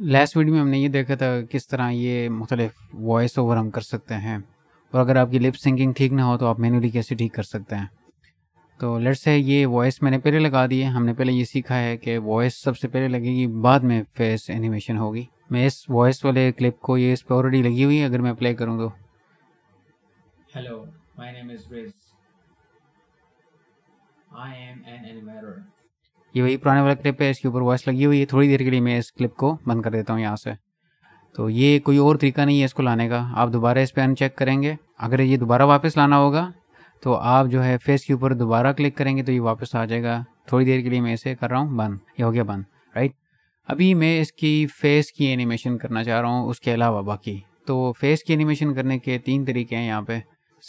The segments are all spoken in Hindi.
लास्ट वीडियो में हमने ये देखा था किस तरह ये मुख्तलिफ वॉइस ओवर हम कर सकते हैं और अगर आपकी लिप सिंकिंग ठीक ना हो तो आप मैनुअली कैसे ठीक कर सकते हैं तो लेट्स है ये वॉइस मैंने पहले लगा दी है हमने पहले ये सीखा है कि वॉइस सबसे पहले लगेगी बाद में फेस एनिमेशन होगी मैं इस वॉइस वाले क्लिप को ये इस पर ऑलरेडी लगी हुई है अगर मैं अप्लाई करूँ तो hello my name is I am an animator ये वही पुराने वाला क्लिप है इसके ऊपर वॉइस लगी हुई है थोड़ी देर के लिए मैं इस क्लिप को बंद कर देता हूँ यहाँ से तो ये कोई और तरीका नहीं है इसको लाने का आप दोबारा इस पर अनचेक करेंगे अगर ये दोबारा वापस लाना होगा तो आप जो है फेस के ऊपर दोबारा क्लिक करेंगे तो ये वापस आ जाएगा थोड़ी देर के लिए मैं इसे कर रहा हूँ बंद ये हो गया बंद राइट अभी मैं इसकी फेस की एनिमेशन करना चाह रहा हूँ उसके अलावा बाकी तो फेस की एनिमेशन करने के तीन तरीके हैं यहाँ पे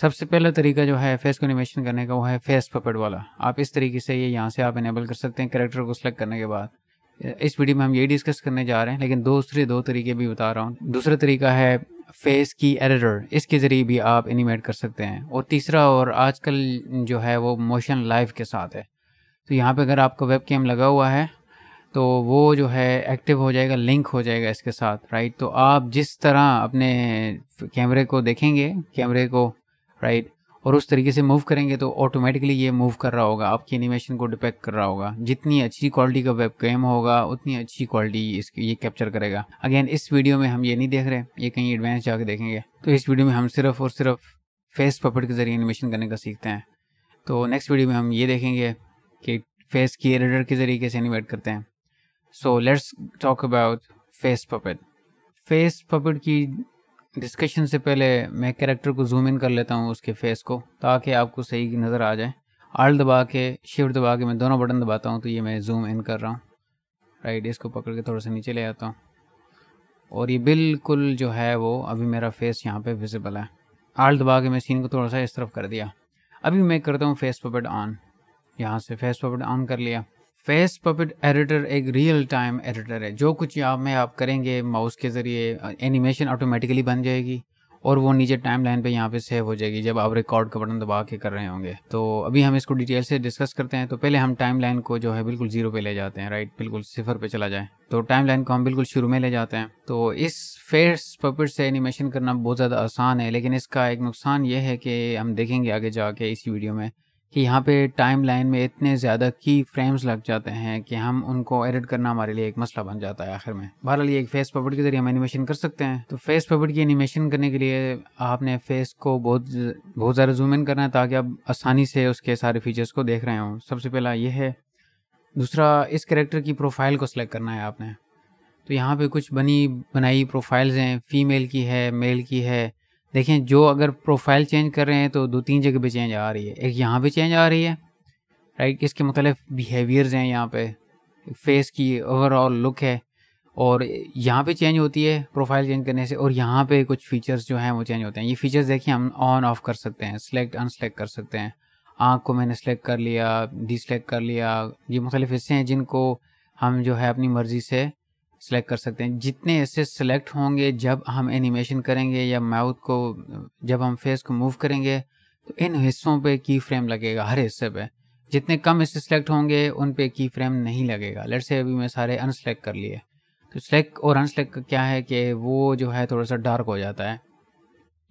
सबसे पहला तरीका जो है फेस को एनिमेशन करने का वो है फेस पपेट वाला आप इस तरीके से ये यहाँ से आप इनेबल कर सकते हैं करेक्टर को सिलेक्ट करने के बाद इस वीडियो में हम यही डिस्कस करने जा रहे हैं लेकिन दूसरे दो तरीके भी बता रहा हूँ दूसरा तरीका है फेस की एडिटर इसके ज़रिए भी आप एनिमेट कर सकते हैं और तीसरा और आजकल जो है वो मोशन लाइव के साथ है तो यहाँ पे अगर आपका वेब कैम लगा हुआ है तो वो जो है एक्टिव हो जाएगा लिंक हो जाएगा इसके साथ राइट तो आप जिस तरह अपने कैमरे को देखेंगे कैमरे को राइट और उस तरीके से मूव करेंगे तो ऑटोमेटिकली ये मूव कर रहा होगा आपकी एनिमेशन को डिपेक्ट कर रहा होगा जितनी अच्छी क्वालिटी का वेब कैम होगा उतनी अच्छी क्वालिटी इसकी ये कैप्चर करेगा अगेन इस वीडियो में हम ये नहीं देख रहे ये कहीं एडवांस जाके देखेंगे तो इस वीडियो में हम सिर्फ और सिर्फ फेस पपेट के जरिए एनिमेशन करने का सीखते हैं तो नेक्स्ट वीडियो में हम ये देखेंगे कि फेस की एडिटर के जरिए कैसे एनिमेट करते हैं so let's talk about face puppet face puppet की डिस्कशन से पहले मैं कैरेक्टर को जूम इन कर लेता हूँ उसके फेस को ताकि आपको सही नज़र आ जाए आल दबा के शिफ्ट दबा के मैं दोनों बटन दबाता हूँ तो ये मैं जूम इन कर रहा हूँ राइट इसको पकड़ के थोड़ा सा नीचे ले आता हूँ और ये बिल्कुल जो है वो अभी मेरा फेस यहाँ पे विजिबल है आल दबा के मैं सीन को थोड़ा सा इस तरफ कर दिया अभी मैं करता हूँ फेस पपेट ऑन यहाँ से फेस पपेट ऑन कर लिया फेस पपेट एडिटर एक रियल टाइम एडिटर है जो कुछ यहाँ में आप करेंगे माउस के ज़रिए एनिमेशन ऑटोमेटिकली बन जाएगी और वो नीचे टाइम लाइन पर यहाँ पे सेव हो जाएगी जब आप रिकॉर्ड का बटन दबा के कर रहे होंगे तो अभी हम इसको डिटेल से डिस्कस करते हैं तो पहले हम टाइम लाइन को जो है बिल्कुल जीरो पे ले जाते हैं राइट बिल्कुल सिफर पे चला जाए तो टाइम लाइन को हम बिल्कुल शुरू में ले जाते हैं तो इस फेस पपेट से एनिमेशन करना बहुत ज़्यादा आसान है लेकिन इसका एक नुकसान ये है कि हम देखेंगे आगे जाके इस वीडियो में कि यहाँ पे टाइम लाइन में इतने ज़्यादा की फ्रेम्स लग जाते हैं कि हम उनको एडिट करना हमारे लिए एक मसला बन जाता है आखिर में बहरहाल ये एक फेस पपट के जरिए हम एनिमेशन कर सकते हैं तो फेस पपट की एनिमेशन करने के लिए आपने फेस को बहुत बहुत ज़्यादा जूम इन करना है ताकि आप आसानी से उसके सारे फीचर्स को देख रहे हों सबसे पहला ये है दूसरा इस करेक्टर की प्रोफाइल को सिलेक्ट करना है आपने तो यहाँ पर कुछ बनी बनाई प्रोफाइल्स हैं फीमेल की है मेल की है देखें जो अगर प्रोफाइल चेंज कर रहे हैं तो दो तीन जगह पे चेंज आ रही है एक यहाँ पे चेंज आ रही है राइट इसके मतलब बिहेवियर्स हैं यहाँ पे फेस की ओवरऑल लुक है और यहाँ पे चेंज होती है प्रोफाइल चेंज करने से और यहाँ पे कुछ फीचर्स जो हैं वो चेंज होते हैं ये फीचर्स देखिए हम ऑन ऑफ कर सकते हैं सेलेक्ट अनसेलेक्ट कर सकते हैं आँख को मैंने सेलेक्ट कर लिया डिसलेक्ट कर लिया ये मुख्तलिफ हिस्से हैं जिनको हम जो है अपनी मर्ज़ी से सेलेक्ट कर सकते हैं जितने ऐसे सेलेक्ट होंगे जब हम एनिमेशन करेंगे या माउथ को जब हम फेस को मूव करेंगे तो इन हिस्सों पे की फ्रेम लगेगा हर हिस्से पे जितने कम हिस्से सेलेक्ट होंगे उन पे की फ्रेम नहीं लगेगा लेट से अभी मैं सारे अनसेलेक्ट कर लिए तो सेलेक्ट और अनसेलेक्ट क्या है कि वो जो है थोड़ा सा डार्क हो जाता है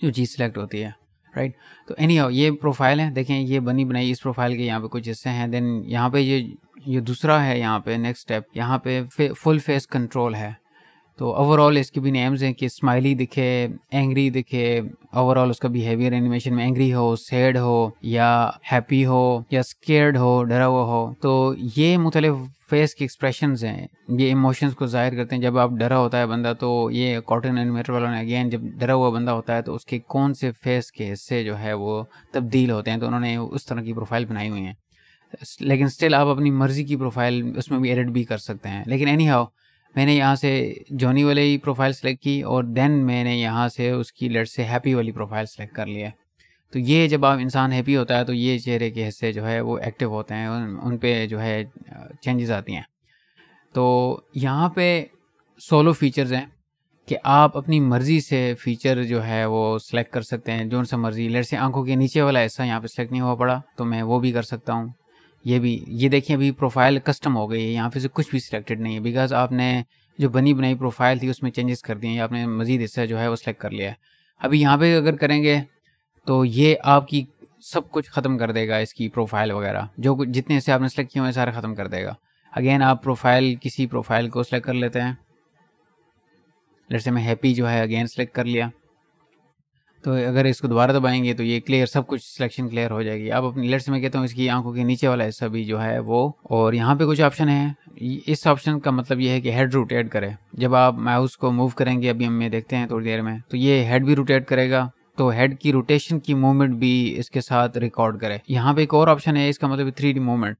जो चीज़ सेलेक्ट होती है राइट तो एनी ये प्रोफाइल है देखें ये बनी बनाई इस प्रोफाइल के यहाँ पे कुछ हिस्से हैं देन यहाँ पे ये ये दूसरा है यहाँ पे नेक्स्ट स्टेप यहाँ पे फुल फेस कंट्रोल है तो ओवरऑल इसके भी नेम्स हैं कि स्माइली दिखे एंग्री दिखे ओवरऑल उसका बिहेवियर एनिमेशन में एंग्री हो सैड हो या हैप्पी हो या स्केर्ड हो डरा हुआ हो तो ये मुख्तलिफ फेस के एक्सप्रेशन हैं ये इमोशंस को जाहिर करते हैं जब आप डरा होता है बंदा तो ये कॉटन एनिमेटर वालों ने अगेन जब डरा हुआ बंदा होता है तो उसके कौन से फेस के हिस्से जो है वो तब्दील होते हैं तो उन्होंने उस तरह की प्रोफाइल बनाई हुई है लेकिन स्टिल आप अपनी मर्ज़ी की प्रोफाइल उसमें भी एडिट भी कर सकते हैं लेकिन एनी हाउ मैंने यहाँ से जॉनी वाले ही प्रोफाइल सेलेक्ट की और देन मैंने यहाँ से उसकी लेट से हैप्पी वाली प्रोफाइल सेलेक्ट कर लिया तो ये जब आप इंसान हैप्पी होता है तो ये चेहरे के हिस्से जो है वो एक्टिव होते हैं उन, उन पर जो है चेंजेस आती हैं तो यहाँ पे सोलो फीचर्स हैं कि आप अपनी मर्ज़ी से फीचर जो है वो सिलेक्ट कर सकते हैं जो सा मर्ज़ी लेट से आंखों के नीचे वाला हिस्सा यहाँ पे सेलेक्ट नहीं हुआ पड़ा तो मैं वो भी कर सकता हूँ ये भी ये देखिए अभी प्रोफाइल कस्टम हो गई है यहाँ पे से कुछ भी सिलेक्टेड नहीं है बिकॉज आपने जो बनी बनाई प्रोफाइल थी उसमें चेंजेस कर दिए हैं आपने मजीद हिस्सा जो है वो सिलेक्ट कर लिया है अभी यहाँ पे अगर करेंगे तो ये आपकी सब कुछ ख़त्म कर देगा इसकी प्रोफाइल वगैरह जो कुछ जितने हिस्से आपने सेलेक्ट किए हुए हैं सारे ख़त्म कर देगा अगेन आप प्रोफाइल किसी प्रोफाइल को सिलेक्ट कर लेते हैं जैसे मैं हैप्पी जो है अगेन सेलेक्ट कर लिया तो अगर इसको दोबारा दबाएंगे तो ये क्लियर सब कुछ सिलेक्शन क्लियर हो जाएगी अब अपनी लेट्स में कहता हूँ इसकी आंखों के नीचे वाला हिस्सा भी जो है वो और यहाँ पे कुछ ऑप्शन है इस ऑप्शन का मतलब ये है कि हेड रोटेट करे जब आप माउस को मूव करेंगे अभी हम ये देखते हैं थोड़ी देर में तो ये हेड भी रोटेट करेगा तो हेड की रोटेशन की मूवमेंट भी इसके साथ रिकॉर्ड करे यहाँ पे एक और ऑप्शन है इसका मतलब थ्री डी मूवमेंट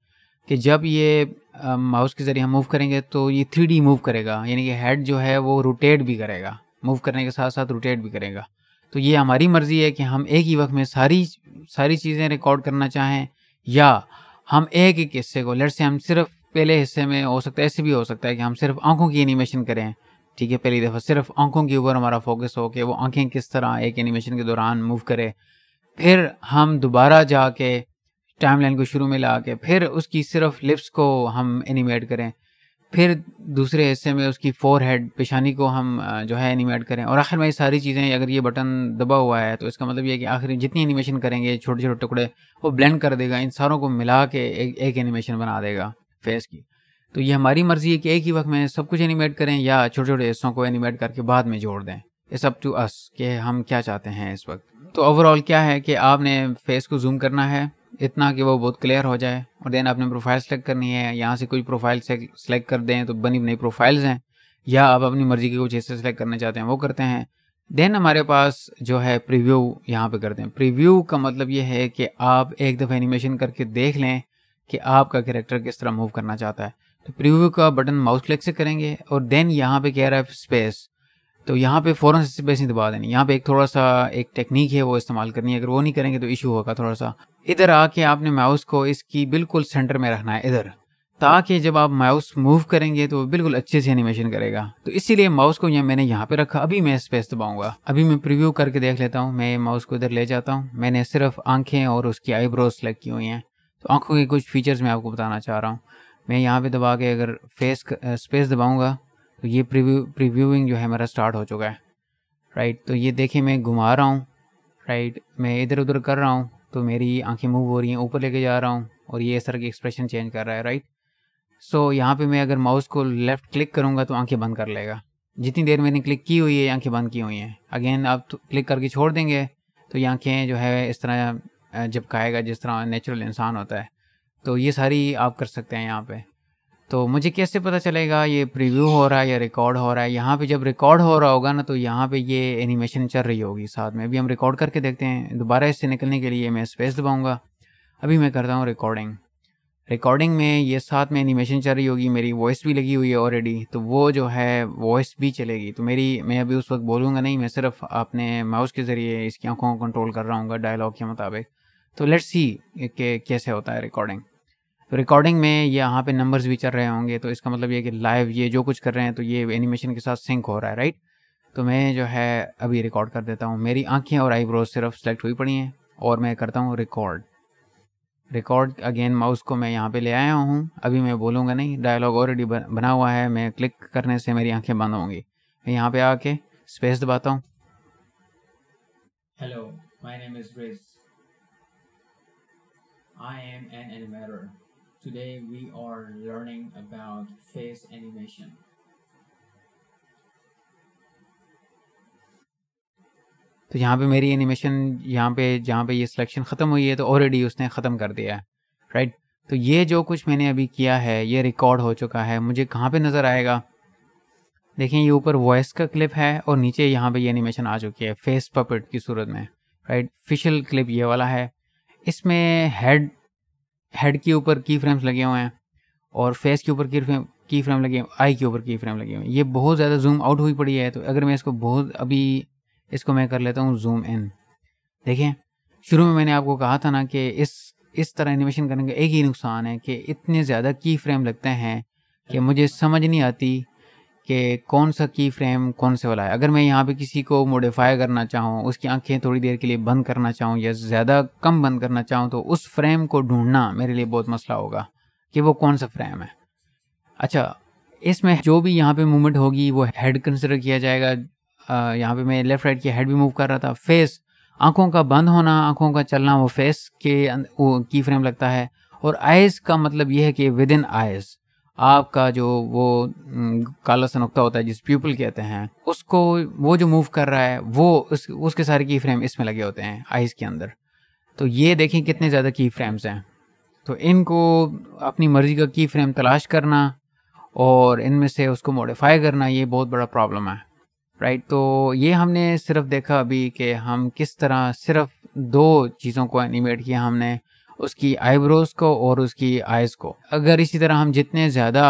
कि जब ये माउस के ज़रिए हम मूव करेंगे तो ये थ्री मूव करेगा यानी कि हेड जो है वो रोटेट भी करेगा मूव करने के साथ साथ रोटेट भी करेगा तो ये हमारी मर्ज़ी है कि हम एक ही वक्त में सारी सारी चीज़ें रिकॉर्ड करना चाहें या हम एक एक हिस्से को लेट से हम सिर्फ पहले हिस्से में हो सकता है ऐसे भी हो सकता है कि हम सिर्फ आंखों की एनिमेशन करें ठीक है पहली दफ़ा सिर्फ आंखों के ऊपर हमारा फोकस हो कि वो आंखें किस तरह एक एनिमेशन के दौरान मूव करें फिर हम दोबारा जाके टाइमलाइन को शुरू में ला के फिर उसकी सिर्फ लिप्स को हम एनिमेट करें फिर दूसरे हिस्से में उसकी फोर हेड पेशानी को हम जो है एनिमेट करें और आखिर में ये सारी चीज़ें अगर ये बटन दबा हुआ है तो इसका मतलब ये है कि आखिर जितनी एनिमेशन करेंगे छोटे छोटे टुकड़े वो ब्लेंड कर देगा इन सारों को मिला के एक एक एनिमेशन बना देगा फेस की तो ये हमारी मर्ज़ी है कि एक ही वक्त में सब कुछ एनिमेट करें या छोटे छोटे हिस्सों को एनिमेट करके बाद में जोड़ दें इस अप टू अस कि हम क्या चाहते हैं इस वक्त तो ओवरऑल क्या है कि आपने फेस को जूम करना है इतना कि वो बहुत क्लियर हो जाए और देन आपने प्रोफाइल सेलेक्ट करनी है यहाँ से कुछ प्रोफाइल सेलेक्ट कर दें तो बनी नई प्रोफाइल्स हैं या आप अपनी मर्जी के कुछ हिस्से सेलेक्ट करना चाहते हैं वो करते हैं देन हमारे पास जो है प्रीव्यू यहाँ पे करते हैं प्रीव्यू का मतलब ये है कि आप एक दफ़ा एनिमेशन करके देख लें कि आपका करेक्टर किस तरह मूव करना चाहता है तो प्रीव्यू का बटन माउस क्लिक से करेंगे और देन यहाँ पे कह रहा है स्पेस तो यहाँ पे फ़ौरन से स्पेस नहीं दबा देनी यहाँ पे एक थोड़ा सा एक टेक्निक है वो इस्तेमाल करनी है अगर वो नहीं करेंगे तो इशू होगा थोड़ा सा इधर आके आपने माउस को इसकी बिल्कुल सेंटर में रखना है इधर ताकि जब आप माउस मूव करेंगे तो बिल्कुल अच्छे से एनिमेशन करेगा तो इसीलिए माउस को यहाँ मैंने यहाँ पे रखा अभी मैं स्पेस दबाऊंगा अभी मैं प्रिव्यू करके देख लेता हूँ मैं माउस को इधर ले जाता हूँ मैंने सिर्फ आंखें और उसकी आईब्रोज सेलेक्ट की हुई हैं तो आंखों के कुछ फीचर्स मैं आपको बताना चाह रहा हूँ मैं यहाँ पे दबा के अगर फेस स्पेस दबाऊँगा तो ये प्रीव्यू प्रीव्यूइंग जो है मेरा स्टार्ट हो चुका है राइट तो ये देखिए मैं घुमा रहा हूँ राइट मैं इधर उधर कर रहा हूँ तो मेरी आंखें मूव हो रही हैं ऊपर लेके जा रहा हूँ और ये इस तरह की एक्सप्रेशन चेंज कर रहा है राइट सो so, यहाँ पे मैं अगर माउस को लेफ़्ट क्लिक करूँगा तो आंखें बंद कर लेगा जितनी देर मैंने क्लिक की हुई है आंखें बंद की हुई हैं अगेन आप क्लिक तो करके छोड़ देंगे तो ये आँखें जो है इस तरह जब जिस तरह नेचुरल इंसान होता है तो ये सारी आप कर सकते हैं यहाँ पर तो मुझे कैसे पता चलेगा ये प्रीव्यू हो रहा है या रिकॉर्ड हो रहा है यहाँ पे जब रिकॉर्ड हो रहा होगा ना तो यहाँ पे ये एनिमेशन चल रही होगी साथ में अभी हम रिकॉर्ड करके देखते हैं दोबारा इससे निकलने के लिए मैं स्पेस दबाऊँगा अभी मैं करता हूँ रिकॉर्डिंग रिकॉर्डिंग में ये साथ में एनिमेशन चल रही होगी मेरी वॉइस भी लगी हुई है ऑलरेडी तो वो जो है वॉइस भी चलेगी तो मेरी मैं अभी उस वक्त बोलूँगा नहीं मैं सिर्फ अपने माउस के ज़रिए इसकी आँखों को कंट्रोल कर रहा हूँ डायलॉग के मुताबिक तो लेट्स सी के कैसे होता है रिकॉर्डिंग तो रिकॉर्डिंग में ये यहाँ पे नंबर्स भी चल रहे होंगे तो इसका मतलब ये कि लाइव ये जो कुछ कर रहे हैं तो ये एनिमेशन के साथ सिंक हो रहा है राइट तो मैं जो है अभी रिकॉर्ड कर देता हूँ मेरी आँखें और आईब्रोज सिर्फ सेलेक्ट हुई पड़ी हैं और मैं करता हूँ रिकॉर्ड रिकॉर्ड अगेन माउस को मैं यहाँ पे ले आया हूँ अभी मैं बोलूँगा नहीं डायलॉग ऑलरेडी बना हुआ है मैं क्लिक करने से मेरी आँखें बंद होंगी मैं यहाँ पे आके स्पेस दबाता हूँ hello my name is Brij I am an animator Today we are learning about face animation. तो यहाँ पे मेरी एनिमेशन यहाँ पे जहाँ पे ये सिलेक्शन ख़त्म हुई है तो ऑलरेडी उसने ख़त्म कर दिया है राइट तो ये जो कुछ मैंने अभी किया है ये रिकॉर्ड हो चुका है मुझे कहाँ पे नज़र आएगा देखें ये ऊपर वॉइस का क्लिप है और नीचे यहाँ पे ये एनिमेशन आ चुकी है फेस पपेट की सूरत में राइट फिशल क्लिप ये वाला है इसमें हेड हेड के ऊपर की फ्रेम्स लगे हुए हैं और फेस के ऊपर की फ्रेम की फ्रेम लगे आई के ऊपर की फ्रेम लगे हुए हैं ये बहुत ज़्यादा जूम आउट हुई पड़ी है तो अगर मैं इसको बहुत अभी इसको मैं कर लेता हूँ जूम इन देखें शुरू में मैंने आपको कहा था ना कि इस इस तरह एनिमेशन करने का एक ही नुकसान है कि इतने ज़्यादा की फ्रेम लगते हैं कि मुझे समझ नहीं आती कि कौन सा की फ्रेम कौन से वाला है अगर मैं यहाँ पे किसी को मोडिफाई करना चाहूँ उसकी आंखें थोड़ी देर के लिए बंद करना चाहूँ या ज़्यादा कम बंद करना चाहूँ तो उस फ्रेम को ढूंढना मेरे लिए बहुत मसला होगा कि वो कौन सा फ्रेम है अच्छा इसमें जो भी यहाँ पे मूवमेंट होगी वो हेड कंसिडर किया जाएगा यहाँ पे मैं लेफ़्ट राइट की हेड भी मूव कर रहा था फेस आंखों का बंद होना आंखों का चलना वो फेस के अं, की फ्रेम लगता है और आइज़ का मतलब ये है कि विद इन आइज़ आपका जो वो काला नुकता होता है जिस प्यूपल कहते हैं उसको वो जो मूव कर रहा है वो उस उसके सारे की फ्रेम इसमें लगे होते हैं आइज़ के अंदर तो ये देखें कितने ज़्यादा की फ्रेम्स हैं तो इनको अपनी मर्ज़ी का की फ्रेम तलाश करना और इनमें से उसको मॉडिफाई करना ये बहुत बड़ा प्रॉब्लम है राइट तो ये हमने सिर्फ देखा अभी कि हम किस तरह सिर्फ दो चीज़ों को एनिमेट किया हमने उसकी आईब्रोज को और उसकी आइज़ को अगर इसी तरह हम जितने ज़्यादा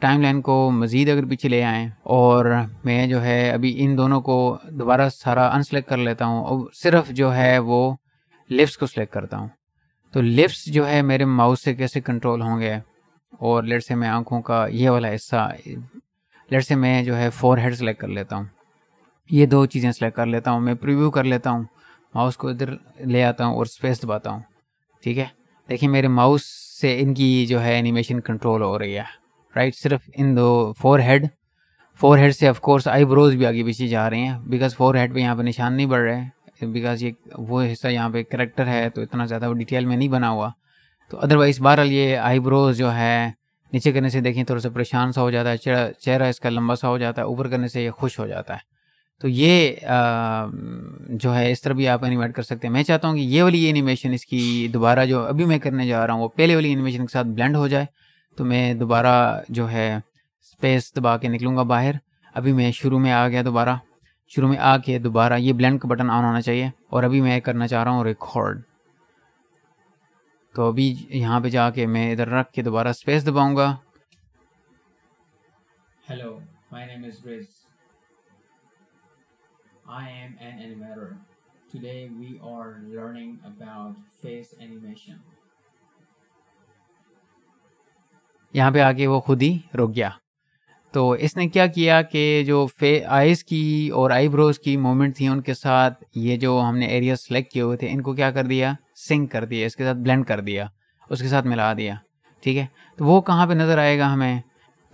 टाइमलाइन को मज़ीद अगर पीछे ले आएँ और मैं जो है अभी इन दोनों को दोबारा सारा अनसेलेक्ट कर लेता हूँ और सिर्फ जो है वो लिप्स को सिलेक्ट करता हूँ तो लिप्स जो है मेरे माउस से कैसे कंट्रोल होंगे और लेट से मैं आँखों का ये वाला हिस्सा लेट से मैं जो है फोर हेड सेलेक्ट कर लेता हूँ ये दो चीज़ें सेलेक्ट कर लेता हूँ मैं प्रीव्यू कर लेता हूँ माउस को इधर ले आता हूँ और स्पेस दबाता हूँ ठीक है देखिए मेरे माउस से इनकी जो है एनिमेशन कंट्रोल हो रही है राइट सिर्फ इन दो फोर हेड फोर हेड से ऑफकोर्स आईब्रोज भी आगे पीछे जा रहे हैं बिकॉज फोर हेड पर यहाँ पर निशान नहीं बढ़ रहे हैं बिकॉज ये वो हिस्सा यहाँ पे करेक्टर है तो इतना ज़्यादा वो डिटेल में नहीं बना हुआ तो अदरवाइज़ बहरहाल ये आईब्रोज जो है नीचे करने से देखें थोड़ा सा परेशान सा हो जाता है चेहरा इसका लंबा सा हो जाता है ऊपर करने से ये खुश हो जाता है तो ये आ, जो है इस तरह भी आप एनिमेट कर सकते हैं मैं चाहता हूँ कि ये वाली एनिमेशन इसकी दोबारा जो अभी मैं करने जा रहा हूँ वो पहले वाली एनिमेशन के साथ ब्लेंड हो जाए तो मैं दोबारा जो है स्पेस दबा के निकलूँगा बाहर अभी मैं शुरू में आ गया दोबारा शुरू में आके दोबारा ये ब्लेंड का बटन ऑन होना चाहिए और अभी मैं करना चाह रहा हूँ रिकॉर्ड तो अभी यहाँ पे जाके मैं इधर रख के दोबारा स्पेस दबाऊंगा hello my name is Brij I am an animator. Today we are learning about face animation. यहाँ पे आके वो खुद ही रुक गया तो इसने क्या किया कि जो फे आइज़ की और आईब्रोज की मूवमेंट थी उनके साथ ये जो हमने एरिया सेलेक्ट किए हुए थे इनको क्या कर दिया सिंक कर दिया इसके साथ ब्लेंड कर दिया उसके साथ मिला दिया ठीक है तो वो कहाँ पे नज़र आएगा हमें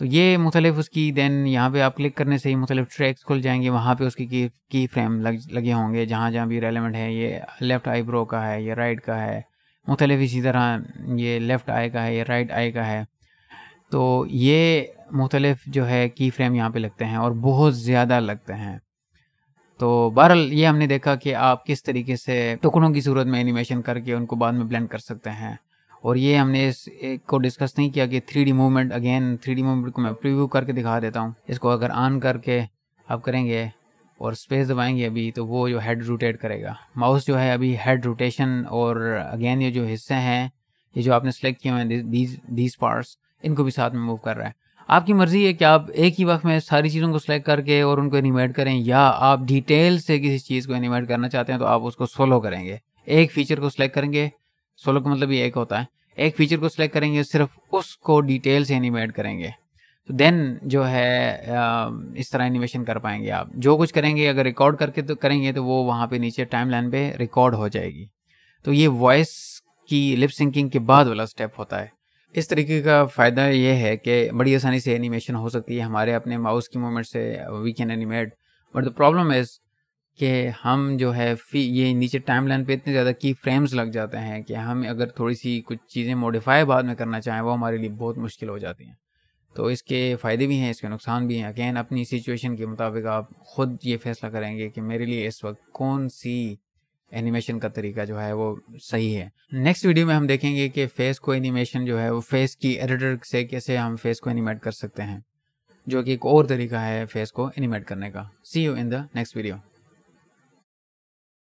तो ये मुख्तलिफ उसकी देन यहाँ पे आप क्लिक करने से ही मुख्तलिफ ट्रैक्स खुल जाएंगे वहाँ पे उसकी की की फ्रेम लग लगे होंगे जहाँ जहाँ भी रेलिवेंट है ये लेफ़्ट आईब्रो का है ये राइट का है मुख्तलिफ इसी तरह ये लेफ़्ट आई का है ये राइट आई का है तो ये मुख्तलिफ जो है की फ्रेम यहाँ पर लगते हैं और बहुत ज़्यादा लगते हैं तो बहरहाल ये हमने देखा कि आप किस तरीके से टुकड़ों की सूरत में एनिमेशन करके उनको बाद में ब्लेंड कर सकते हैं और ये हमने इस एक को डिस्कस नहीं किया कि three D movement again three D movement को मैं प्रीव्यू करके दिखा देता हूँ इसको अगर ऑन करके आप करेंगे और स्पेस दबाएंगे अभी तो वो जो हेड रोटेट करेगा माउस जो है अभी हेड रोटेशन और अगेन ये जो हिस्से हैं ये जो आपने सेलेक्ट किए हुए हैं दीज दीज पार्ट्स इनको भी साथ में मूव कर रहा है आपकी मर्ज़ी है कि आप एक ही वक्त में सारी चीज़ों को सिलेक्ट करके और उनको एनिमेट करें या आप डिटेल से किसी चीज़ को एनिमेट करना चाहते हैं तो आप उसको सोलो करेंगे एक फीचर को सिलेक्ट करेंगे सोलो का मतलब ये एक होता है एक फीचर को सिलेक्ट करेंगे सिर्फ उसको डिटेल से एनिमेट करेंगे तो देन जो है इस तरह एनिमेशन कर पाएंगे आप जो कुछ करेंगे अगर रिकॉर्ड करके तो करेंगे तो वो वहाँ पे नीचे टाइम लाइन पे रिकॉर्ड हो जाएगी तो ये वॉइस की लिप सिंकिंग के बाद वाला स्टेप होता है इस तरीके का फ़ायदा ये है कि बड़ी आसानी से एनिमेशन हो सकती है हमारे अपने माउस की मूवमेंट से we can animate but the problem is कि हम जो है फी ये नीचे टाइम लाइन पर इतने ज़्यादा की फ्रेम्स लग जाते हैं कि हम अगर थोड़ी सी कुछ चीज़ें मॉडिफाई बाद में करना चाहें वो हमारे लिए बहुत मुश्किल हो जाती हैं तो इसके फ़ायदे भी हैं इसके नुकसान भी हैं अगैन अपनी सिचुएशन के मुताबिक आप ख़ुद ये फैसला करेंगे कि मेरे लिए इस वक्त कौन सी एनिमेशन का तरीका जो है वो सही है नेक्स्ट वीडियो में हम देखेंगे कि फेस को एनिमेशन जो है वो फेस की एडिटर से कैसे हम फेस को एनिमेट कर सकते हैं जो कि एक और तरीका है फेस को एनिमेट करने का see you in the next video